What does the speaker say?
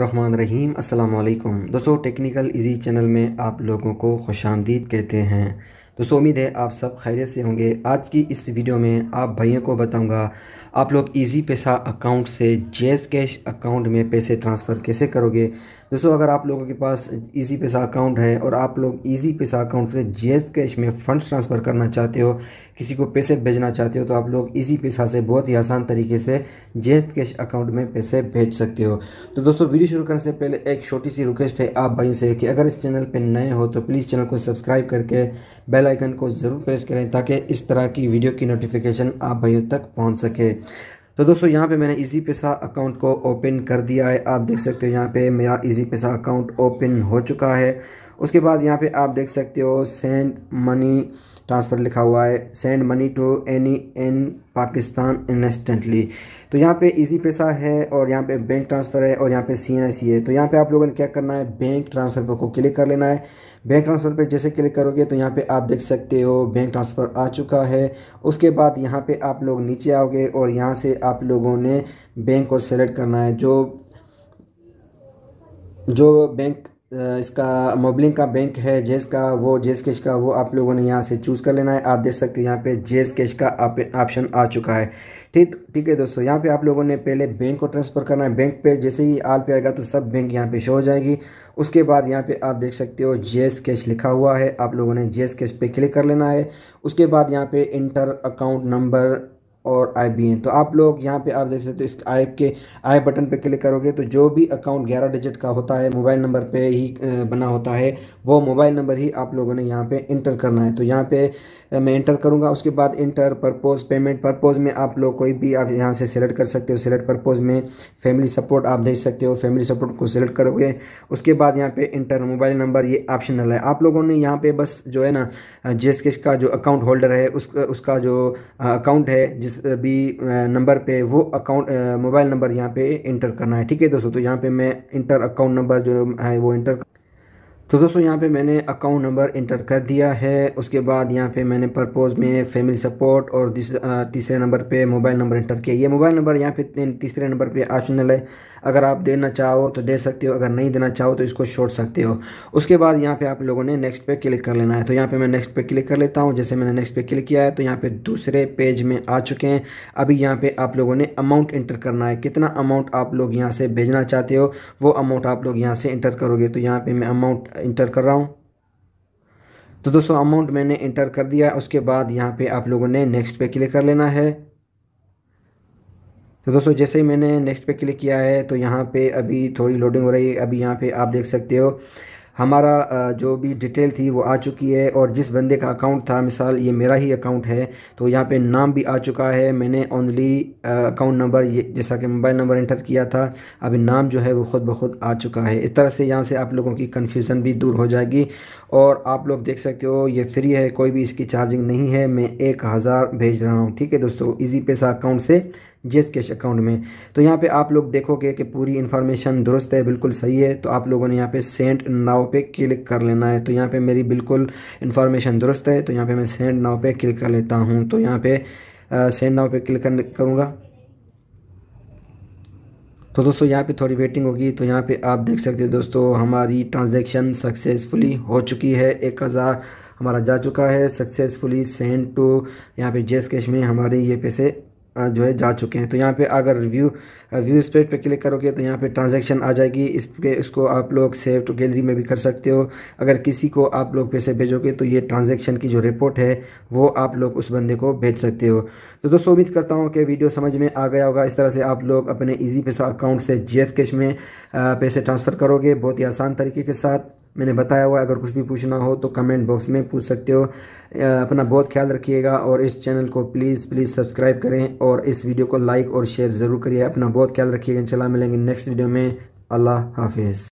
रहमान रहीम अस्सलाम वालेकुम दोस्तों टेक्निकल इजी चैनल में आप लोगों को खुश आमदीद कहते हैं दोस्तों उम्मीद है आप सब खैरियत से होंगे आज की इस वीडियो में आप भाइयों को बताऊंगा आप लोग इजी पैसा अकाउंट से जेस कैश अकाउंट में पैसे ट्रांसफ़र कैसे करोगे दोस्तों अगर आप लोगों के पास इजी पैसा अकाउंट है और आप लोग इजी पैसा अकाउंट से जेस कैश में फ़ंड्स ट्रांसफ़र करना चाहते हो किसी को पैसे भेजना चाहते हो तो आप लोग इजी पैसा से बहुत ही आसान तरीके से जेस कैश अकाउंट में पैसे भेज सकते हो तो दोस्तों वीडियो शुरू करने से पहले एक छोटी सी रिक्वेस्ट है आप भाइयों से कि अगर इस चैनल पर नए हो तो प्लीज़ चैनल को सब्सक्राइब करके बेलाइकन को ज़रूर प्रेस करें ताकि इस तरह की वीडियो की नोटिफिकेशन आप भाइयों तक पहुँच सके तो दोस्तों यहाँ पे मैंने इजी पैसा अकाउंट को ओपन कर दिया है आप देख सकते हो यहाँ पे मेरा इजी पैसा अकाउंट ओपन हो चुका है उसके बाद यहाँ पे आप देख सकते हो सेंड मनी ट्रांसफ़र लिखा हुआ है send money to any in Pakistan instantly तो यहाँ पे इजी पैसा है और यहाँ पे बैंक ट्रांसफ़र है और यहाँ पे सी एन आई सी है तो यहाँ पे आप लोगों ने क्या करना है बैंक ट्रांसफ़र पर को क्लिक कर लेना है बैंक ट्रांसफ़र पे जैसे क्लिक करोगे तो यहाँ पे आप देख सकते हो बैंक ट्रांसफ़र आ चुका है उसके बाद यहाँ पे आप लोग नीचे आओगे और यहाँ से आप लोगों ने बैंक को सेलेक्ट करना है जो जो बैंक इसका मोबलिंग का बैंक है जेस का वो जेस कैश का वो आप लोगों ने यहाँ से चूज़ कर लेना है आप देख सकते हो यहाँ पे जेस कैश का ऑप्शन आ चुका है ठीक ठीक है दोस्तों यहाँ पे आप लोगों ने पहले बैंक को ट्रांसफ़र करना है बैंक पे जैसे ही आल पे आएगा तो सब बैंक यहाँ पे शो हो जाएगी उसके बाद यहाँ पे आप देख सकते हो जे कैश लिखा हुआ है आप लोगों ने जे कैश पे क्लिक कर लेना है उसके बाद यहाँ पे इंटर अकाउंट नंबर और आई बी एन तो आप लोग यहाँ पे आप देख सकते हो इस आई के आई बटन पे क्लिक करोगे तो जो भी अकाउंट ग्यारह डिजिट का होता है मोबाइल नंबर पे ही बना होता है वो मोबाइल नंबर ही आप लोगों ने यहाँ पे इंटर करना है तो यहाँ पे मैं इंटर करूँगा उसके बाद इंटर परपोज़ पेमेंट परपोज़ में आप लोग कोई भी आप यहाँ से सिलेक्ट कर सकते हो सिलेक्ट परपोज़ में फैमिली सपोर्ट आप देख सकते हो फैमिली सपोर्ट को सिलेक्ट करोगे उसके बाद यहाँ पे इंटर मोबाइल नंबर ये ऑप्शनल है आप लोगों ने यहाँ पर बस जो है ना जिस का जो अकाउंट होल्डर है उस उसका जो अकाउंट है जिस जिस भी नंबर पे वो अकाउंट मोबाइल नंबर यहाँ पे इंटर करना है ठीक है दोस्तों तो यहाँ पे मैं इंटर अकाउंट नंबर जो है वो इंटर तो दोस्तों यहाँ पे मैंने अकाउंट नंबर इंटर कर दिया है उसके बाद यहाँ पे मैंने पर्पोज़ में फैमिली सपोर्ट और तीसरे नंबर पे मोबाइल नंबर इंटर किया ये मोबाइल नंबर यहाँ पे तीसरे नंबर पे ऑप्शनल है अगर आप देना चाहो तो दे सकते हो अगर नहीं देना चाहो तो इसको छोड़ सकते हो उसके बाद यहाँ पर आप लोगों ने नेक्स्ट पे क्लिक कर लेना है तो यहाँ पर मैं नेक्स्ट पे क्लिक कर लेता हूँ जैसे मैंने नेक्स्ट पे क्लिक किया है तो यहाँ पर दूसरे पेज में आ चुके हैं अभी यहाँ पर आप लोगों ने अमाउंट इंटर करना है कितना अमाउंट आप लोग यहाँ से भेजना चाहते हो वो अमाउंट आप लोग यहाँ से इंटर करोगे तो यहाँ पर मैं अमाउंट इंटर कर रहा हूँ तो दोस्तों अमाउंट मैंने इंटर कर दिया उसके बाद यहाँ पे आप लोगों ने नेक्स्ट पे क्लिक कर लेना है तो दोस्तों जैसे ही मैंने नेक्स्ट पे क्लिक किया है तो यहाँ पे अभी थोड़ी लोडिंग हो रही है अभी यहाँ पे आप देख सकते हो हमारा जो भी डिटेल थी वो आ चुकी है और जिस बंदे का अकाउंट था मिसाल ये मेरा ही अकाउंट है तो यहाँ पे नाम भी आ चुका है मैंने ओनली अकाउंट नंबर ये जैसा कि मोबाइल नंबर इंटर किया था अभी नाम जो है वो खुद ब खुद आ चुका है इस तरह से यहाँ से आप लोगों की कन्फ्यूज़न भी दूर हो जाएगी और आप लोग देख सकते हो ये फ्री है कोई भी इसकी चार्जिंग नहीं है मैं एक हज़ार भेज रहा हूँ ठीक है दोस्तों ईजी पैसा अकाउंट से जिस कैश अकाउंट में तो यहाँ पे आप लोग देखोगे कि पूरी इन्फॉर्मेशन दुरुस्त है बिल्कुल सही है तो आप लोगों ने यहाँ पे सेंड नाव पे क्लिक कर लेना है तो यहाँ पे मेरी बिल्कुल इन्फॉर्मेशन दुरुस्त है तो यहाँ पे मैं सेंड नाव पे क्लिक कर लेता हूँ तो यहाँ पे सेंड नाव पे क्लिक करूँगा तो दोस्तों यहाँ पे थोड़ी वेटिंग होगी तो यहाँ पे आप देख सकते हो दोस्तों हमारी ट्रांजेक्शन सक्सेसफुली हो चुकी है एक हज़ार हमारा जा चुका है सक्सेसफुली सेंड टू यहाँ पे जेस कैश में हमारे ये पैसे जो है जा चुके हैं तो यहाँ पे अगर व्यू व्यू स्प्रेड पे क्लिक करोगे तो यहाँ पे ट्रांजैक्शन आ जाएगी इस पे इसको आप लोग सेव टू गैलरी में भी कर सकते हो अगर किसी को आप लोग पैसे भेजोगे तो ये ट्रांजैक्शन की जो रिपोर्ट है वो आप लोग उस बंदे को भेज सकते हो तो दोस्तों उम्मीद करता हूँ कि वीडियो समझ में आ गया होगा इस तरह से आप लोग अपने ईजी पैसा अकाउंट से जी कैश में पैसे ट्रांसफ़र करोगे बहुत ही आसान तरीके के साथ मैंने बताया हुआ अगर कुछ भी पूछना हो तो कमेंट बॉक्स में पूछ सकते हो अपना बहुत ख्याल रखिएगा और इस चैनल को प्लीज़ प्लीज़ सब्सक्राइब करें और इस वीडियो को लाइक और शेयर ज़रूर करिए अपना बहुत ख्याल रखिएगा चला मिलेंगे नेक्स्ट वीडियो में अल्लाह हाफिज़